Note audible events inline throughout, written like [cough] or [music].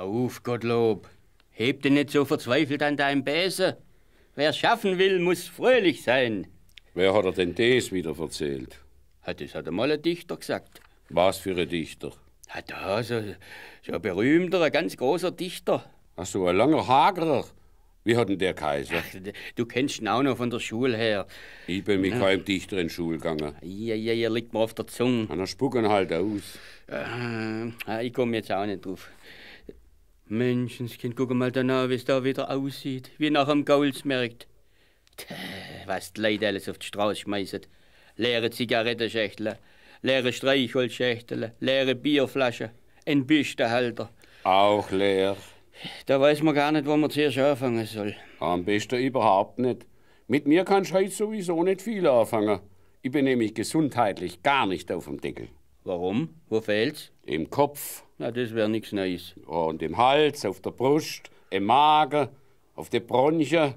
Auf, Gottlob. Heb dich nicht so verzweifelt an deinem Besen. Wer schaffen will, muss fröhlich sein. Wer hat er denn das wieder verzählt? das hat einmal ein Dichter gesagt. Was für ein Dichter? Hat da, so, so ein berühmter, ein ganz großer Dichter. Ach so, ein langer, hagerer. Wie hat denn der Kaiser? Ach, du kennst ihn auch noch von der Schule her. Ich bin mit keinem Dichter in die Schule gegangen. Ja, ja, ja, liegt mir auf der Zunge. Na, spucken halt aus. Äh, ich komme jetzt auch nicht drauf. Menschenskind, guck mal danach, wie es da wieder aussieht, wie nach dem Gaulsmarkt. Tja, was die Leute alles auf die Straße schmeißen. Leere Zigarettenschächtle, leere Streichholzschächtle, leere Bierflaschen, ein Büstenhalter. Auch leer. Da weiß man gar nicht, wo man zuerst anfangen soll. Am besten überhaupt nicht. Mit mir kannst du heute sowieso nicht viel anfangen. Ich bin nämlich gesundheitlich gar nicht auf dem Deckel. Warum? Wo fehlt's? Im Kopf. Na, das wäre nichts Neues. Und im Hals, auf der Brust, im Magen, auf den Bronchien.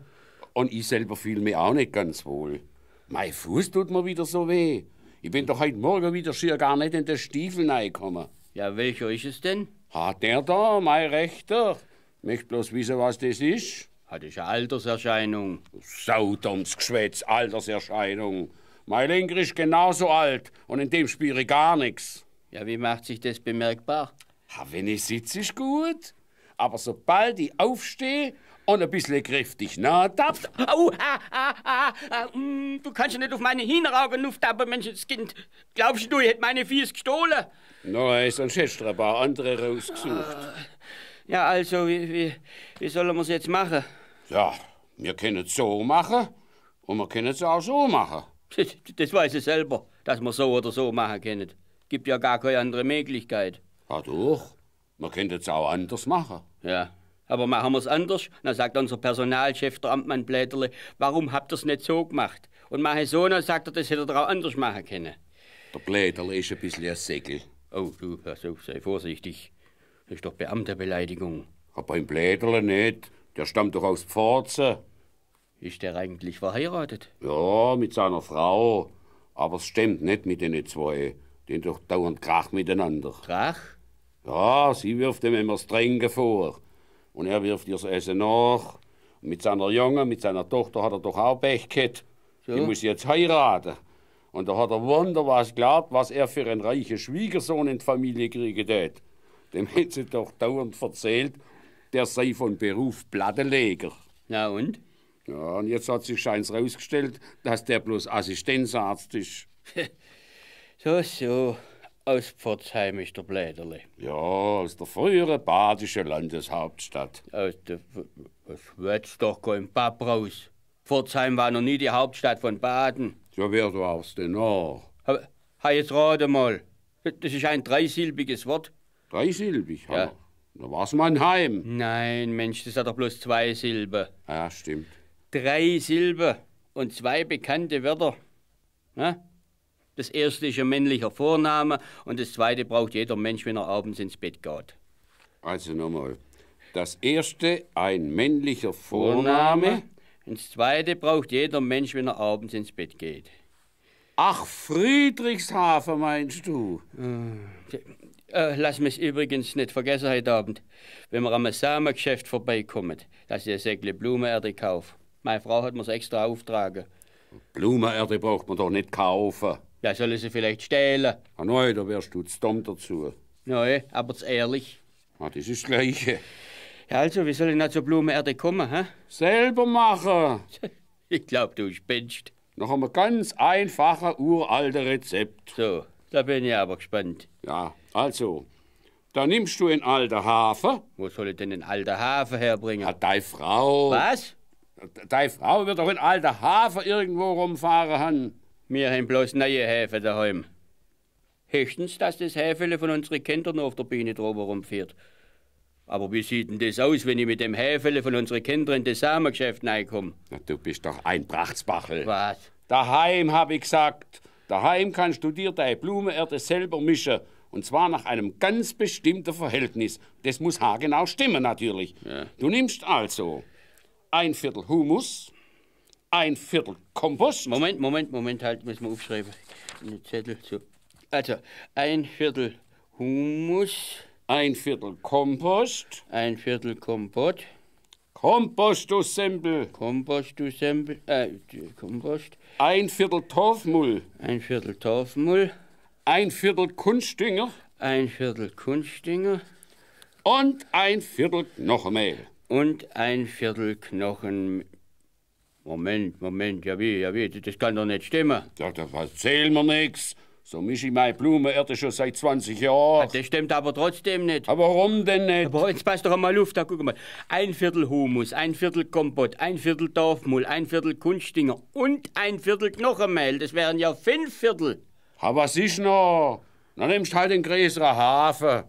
Und ich selber fühle mich auch nicht ganz wohl. Mein Fuß tut mir wieder so weh. Ich bin doch heute Morgen wieder schier gar nicht in den Stiefel reingekommen. Ja, welcher ist es denn? Hat der da, mein Rechter. Möcht bloß wissen, was das ist. Hat ich eine Alterserscheinung. Saudums Geschwätz, Alterserscheinung. Mein Linker ist genauso alt und in dem spüre ich gar nichts. Ja, wie macht sich das bemerkbar? Ha, wenn ich sitze, ist gut. Aber sobald ich aufstehe und ein bisschen kräftig nahtappt. Au, ha, ah, ah, ha, ah, ha, mm, ha. Du kannst ja nicht auf meine Hinraugen auftappen, Menschenskind. Glaubst du, ich hätte meine Viehs gestohlen? Nein, no, sonst hättest du ein paar andere rausgesucht. Ja, also, wie, wie, wie sollen wir es jetzt machen? Ja, wir können es so machen und wir können es auch so machen. [laughs] Das weiß ich selber, dass man so oder so machen können. Gibt ja gar keine andere Möglichkeit. Ja, doch. Man könnte es auch anders machen. Ja, aber machen wir es anders? Dann sagt unser Personalchef, der Amtmann Bläterle, warum habt ihr es nicht so gemacht? Und mache so, dann sagt er, das hätte er auch anders machen können. Der Bläterle ist ein bisschen ein Segel. Oh, du, also, sei vorsichtig. Das ist doch Beamterbeleidigung. Aber beim Bläterle nicht. Der stammt doch aus Pforzen. Ist der eigentlich verheiratet? Ja, mit seiner Frau. Aber es stimmt nicht mit den zwei. Den doch dauernd Krach miteinander. Krach? Ja, sie wirft ihm immer das Trinken vor. Und er wirft ihr das Essen nach. Und mit seiner Jungen, mit seiner Tochter hat er doch auch Pech gehabt. So. Die muss jetzt heiraten. Und da hat er wunder was glaubt, was er für einen reichen Schwiegersohn in die Familie kriegen wird. Dem hat sie doch dauernd erzählt, der sei von Beruf Plattenleger. Na und? Ja, und jetzt hat sich scheins rausgestellt, dass der bloß Assistenzarzt ist. [laughs] so, so. Aus Pforzheim ist der Bläderle. Ja, aus der früheren badischen Landeshauptstadt. Aus der. Was wird's doch kein Papp raus? Pforzheim war noch nie die Hauptstadt von Baden. Ja, wer du aufs denn noch? Aber, ha, jetzt rate mal. Das ist ein dreisilbiges Wort. Dreisilbig, ja. Da war's mein Heim. Nein, Mensch, das hat doch bloß zwei Silben. Ja, stimmt drei Silben und zwei bekannte Wörter. Ne? Das erste ist ein männlicher Vorname und das zweite braucht jeder Mensch, wenn er abends ins Bett geht. Also nochmal. Das erste ein männlicher Vorname. Und das zweite braucht jeder Mensch, wenn er abends ins Bett geht. Ach, Friedrichshafen meinst du? Äh, äh lass mich übrigens nicht vergessen heute Abend, wenn wir am Samengeschäft vorbeikommen, dass ich ein Säckle Blumenerde kaufe. Meine Frau hat mir's extra auftragen. Blumenerde braucht man doch nicht kaufen. Ja, sollen sie vielleicht stehlen. Ah, nein, da wärst du zu dumm dazu. Nein, aber zu ehrlich. Ah, das ist das Gleiche. Ja, also, wie soll ich noch zur Blumenerde kommen, hä? Selber machen. [laughs] ich glaub, du spinnst. Noch einmal ganz einfache, uralte Rezept. So, da bin ich aber gespannt. Ja, also, da nimmst du einen alten Hafer. Wo soll ich denn einen alten Hafer herbringen? Hat ah, deine Frau. Was? Deine Frau wird doch in alter Hafer irgendwo rumfahren haben. Wir haben bloß neue Häfe daheim. Höchstens, dass das Häfele von unseren Kindern auf der Biene drüber rumfährt. Aber wie sieht denn das aus, wenn ich mit dem Häfele von unseren Kindern in das Samengeschäft reinkomme? Du bist doch ein Prachtsbachel. Was? Daheim, hab ich gesagt. Daheim kannst du dir deine Blumenerde selber mischen. Und zwar nach einem ganz bestimmten Verhältnis. Das muss haargenau stimmen, natürlich. Ja. Du nimmst also ein Viertel Humus, ein Viertel Kompost. Moment, Moment, Moment, halt, müssen wir aufschreiben. Einen Zettel so. Also, ein Viertel Humus. Ein Viertel Kompost. Ein Viertel Kompott. Kompostusempel. Kompostusempel, äh, Kompost. Ein Viertel Torfmull. Ein Viertel Torfmull. Ein Viertel Kunstdünger. Ein Viertel Kunstdünger. Und ein Viertel Knochenmehl und ein Viertel Knochen. Moment, Moment, ja wie, ja wie, das kann doch nicht stimmen. Ja, da erzählen wir nichts. So mische ich meine Blume erde schon seit 20 Jahren. Ah, das stimmt aber trotzdem nicht. Aber warum denn nicht? Aber jetzt passt doch einmal Luft, da guck mal. Ein Viertel Humus, ein Viertel Kompott, ein Viertel Dorfmull, ein Viertel Kunstdinger und ein Viertel Knochenmehl. Das wären ja fünf Viertel. Aber was ist noch? Dann nimmst halt den größeren Hafen.